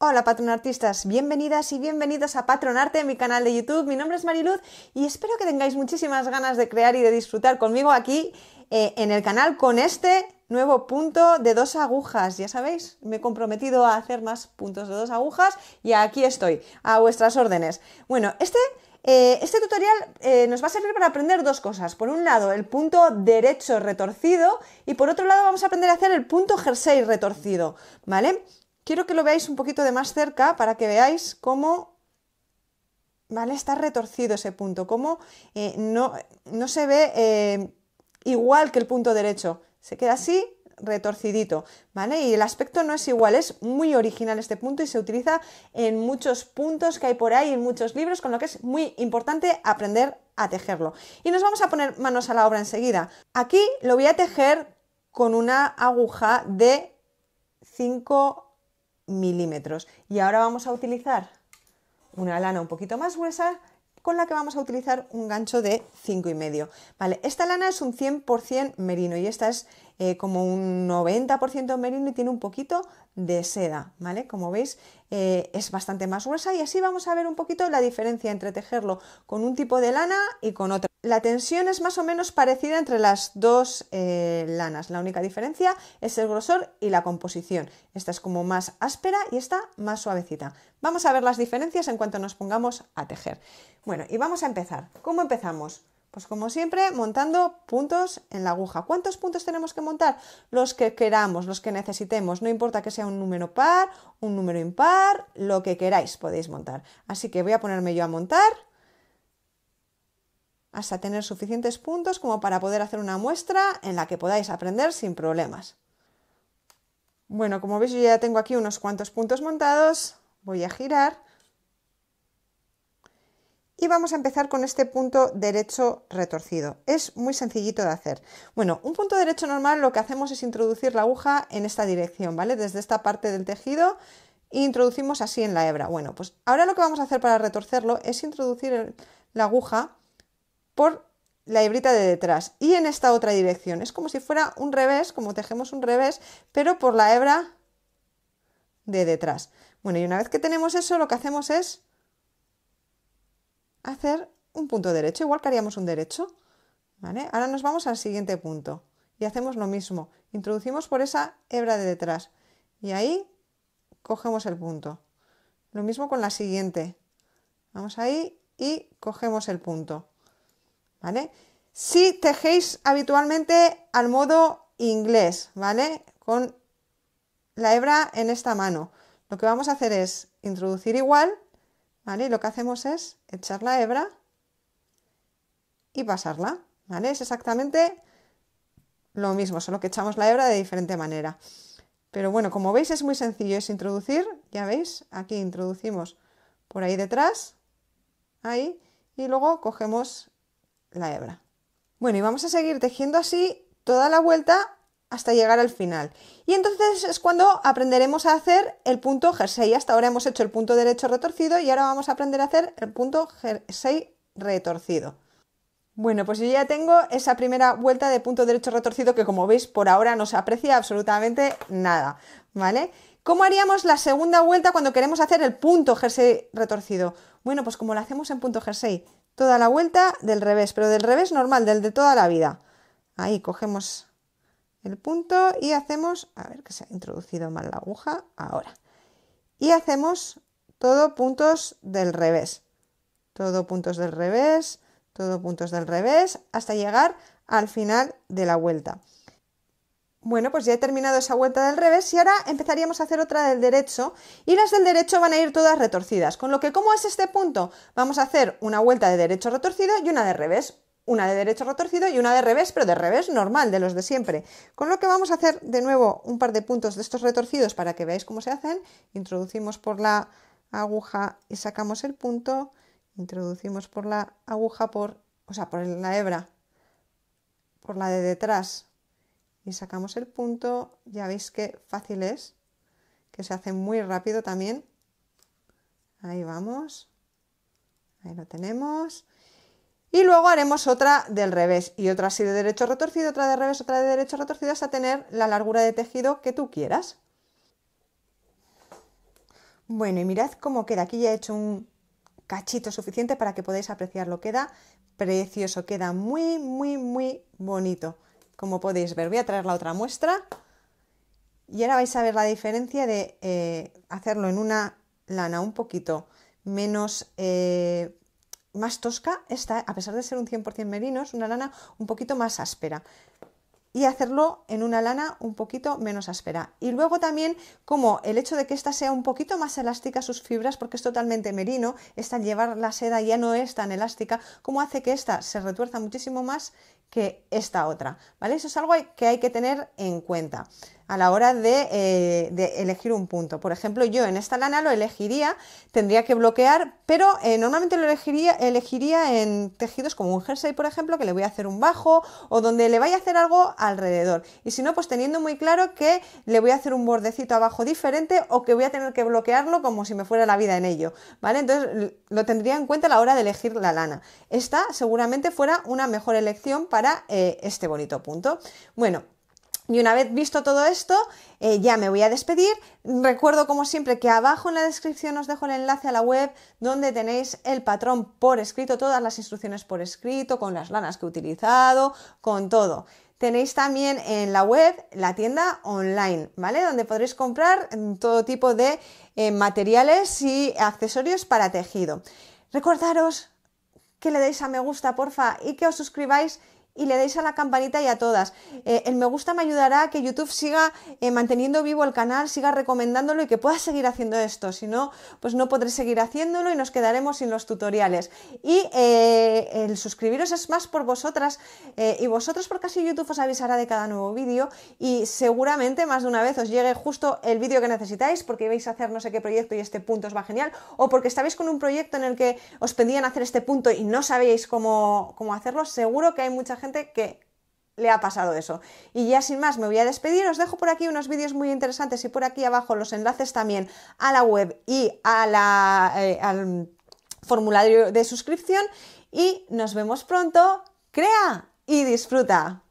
Hola patronartistas, bienvenidas y bienvenidos a Patronarte, mi canal de YouTube. Mi nombre es Mariluz y espero que tengáis muchísimas ganas de crear y de disfrutar conmigo aquí eh, en el canal con este nuevo punto de dos agujas. Ya sabéis, me he comprometido a hacer más puntos de dos agujas y aquí estoy, a vuestras órdenes. Bueno, este eh, este tutorial eh, nos va a servir para aprender dos cosas. Por un lado, el punto derecho retorcido y por otro lado vamos a aprender a hacer el punto jersey retorcido, ¿vale? Quiero que lo veáis un poquito de más cerca para que veáis cómo ¿vale? está retorcido ese punto, cómo eh, no, no, se ve eh, igual que el punto derecho. Se queda así retorcidito, ¿vale? Y el aspecto no es igual, es muy original este punto y se utiliza en muchos puntos que hay por ahí, en muchos libros, con lo que es muy importante aprender a tejerlo. Y nos vamos a poner manos a la obra enseguida. Aquí lo voy a tejer con una aguja de 5 milímetros. Y ahora vamos a utilizar una lana un poquito más gruesa con la que vamos a utilizar un gancho de 5,5. Vale, esta lana es un 100% merino y esta es eh, como un 90% merino y tiene un poquito de seda, ¿vale? Como veis eh, es bastante más gruesa y así vamos a ver un poquito la diferencia entre tejerlo con un tipo de lana y con otra la tensión es más o menos parecida entre las dos eh, lanas. La única diferencia es el grosor y la composición. Esta es como más áspera y esta más suavecita. Vamos a ver las diferencias en cuanto nos pongamos a tejer. Bueno, y vamos a empezar. ¿Cómo empezamos? Pues como siempre, montando puntos en la aguja. ¿Cuántos puntos tenemos que montar? Los que queramos, los que necesitemos. No importa que sea un número par, un número impar, lo que queráis podéis montar. Así que voy a ponerme yo a montar hasta tener suficientes puntos como para poder hacer una muestra en la que podáis aprender sin problemas. Bueno, como veis yo ya tengo aquí unos cuantos puntos montados, voy a girar y vamos a empezar con este punto derecho retorcido. Es muy sencillito de hacer. Bueno, un punto derecho normal lo que hacemos es introducir la aguja en esta dirección, ¿vale? Desde esta parte del tejido introducimos así en la hebra. Bueno, pues ahora lo que vamos a hacer para retorcerlo es introducir la aguja por la hebrita de detrás y en esta otra dirección. Es como si fuera un revés, como tejemos un revés, pero por la hebra de detrás. Bueno, y una vez que tenemos eso, lo que hacemos es hacer un punto derecho, igual que haríamos un derecho. Ahora nos vamos al siguiente punto y hacemos lo mismo. Introducimos por esa hebra de detrás y ahí cogemos el punto. Lo mismo con la siguiente. Vamos ahí y cogemos el punto. ¿vale? Si tejéis habitualmente al modo inglés, ¿vale? Con la hebra en esta mano. Lo que vamos a hacer es introducir igual, ¿vale? Y lo que hacemos es echar la hebra y pasarla, Es exactamente lo mismo, solo que echamos la hebra de diferente manera. Pero bueno, como veis es muy sencillo, es introducir, ya veis, aquí introducimos por ahí detrás, ahí, y luego cogemos la hebra. Bueno, y vamos a seguir tejiendo así toda la vuelta hasta llegar al final. Y entonces es cuando aprenderemos a hacer el punto jersey. Hasta ahora hemos hecho el punto derecho retorcido y ahora vamos a aprender a hacer el punto jersey retorcido. Bueno, pues yo ya tengo esa primera vuelta de punto derecho retorcido que como veis por ahora no se aprecia absolutamente nada, ¿vale? ¿Cómo haríamos la segunda vuelta cuando queremos hacer el punto jersey retorcido? Bueno, pues como lo hacemos en punto jersey, toda la vuelta del revés, pero del revés normal, del de toda la vida. Ahí cogemos el punto y hacemos, a ver que se ha introducido mal la aguja, ahora. Y hacemos todo puntos del revés, todo puntos del revés, todo puntos del revés, hasta llegar al final de la vuelta. Bueno, pues ya he terminado esa vuelta del revés y ahora empezaríamos a hacer otra del derecho y las del derecho van a ir todas retorcidas. Con lo que, como es este punto? Vamos a hacer una vuelta de derecho retorcido y una de revés. Una de derecho retorcido y una de revés, pero de revés normal, de los de siempre. Con lo que vamos a hacer de nuevo un par de puntos de estos retorcidos para que veáis cómo se hacen. Introducimos por la aguja y sacamos el punto. Introducimos por la aguja por, o sea, por la hebra, por la de detrás y sacamos el punto. Ya veis que fácil es, que se hace muy rápido también. Ahí vamos. Ahí lo tenemos. Y luego haremos otra del revés y otra así de derecho retorcido, otra de revés, otra de derecho retorcido hasta tener la largura de tejido que tú quieras. Bueno, y mirad cómo queda. Aquí ya he hecho un cachito suficiente para que podáis apreciarlo. Queda precioso, queda muy, muy, muy bonito como podéis ver. Voy a traer la otra muestra y ahora vais a ver la diferencia de eh, hacerlo en una lana un poquito menos, eh, más tosca, esta, a pesar de ser un 100% merino, es una lana un poquito más áspera. Y hacerlo en una lana un poquito menos áspera. Y luego también como el hecho de que esta sea un poquito más elástica sus fibras, porque es totalmente merino, esta al llevar la seda ya no es tan elástica, como hace que esta se retuerza muchísimo más que esta otra, ¿vale? Eso es algo que hay que tener en cuenta a la hora eh, de, elegir un punto. Por ejemplo, yo en esta lana lo elegiría, tendría que bloquear, pero eh, normalmente lo elegiría, elegiría en tejidos como un jersey, por ejemplo, que le voy a hacer un bajo o donde le vaya a hacer algo alrededor. Y si no, pues teniendo muy claro que le voy a hacer un bordecito abajo diferente o que voy a tener que bloquearlo como si me fuera la vida en ello, ¿vale? Entonces lo tendría en cuenta a la hora de elegir la lana. Esta seguramente fuera una mejor elección para eh, este bonito punto. Bueno, y una vez visto todo esto, eh, ya me voy a despedir. Recuerdo como siempre que abajo en la descripción os dejo el enlace a la web donde tenéis el patrón por escrito, todas las instrucciones por escrito, con las lanas que he utilizado, con todo. Tenéis también en la web la tienda online, ¿vale? Donde podréis comprar todo tipo de eh, materiales y accesorios para tejido. Recordaros que le deis a me gusta, porfa, y que os suscribáis y le deis a la campanita y a todas. Eh, el me gusta me ayudará a que YouTube siga eh, manteniendo vivo el canal, siga recomendándolo y que pueda seguir haciendo esto. Si no, pues no podré seguir haciéndolo y nos quedaremos sin los tutoriales. Y eh, el suscribiros es más por vosotras y vosotros porque así YouTube os avisará de cada nuevo vídeo y seguramente más de una vez os llegue justo el vídeo que necesitáis porque vais a hacer no sé qué proyecto y este punto os va genial o porque estabais con un proyecto en el que os pedían hacer este punto y no sabíais cómo, cómo hacerlo. Seguro que hay mucha gente que le ha pasado eso. Y ya sin más me voy a despedir, os dejo por aquí unos vídeos muy interesantes y por aquí abajo los enlaces también a la web y a la, eh, al formulario de suscripción y nos vemos pronto. Crea y disfruta.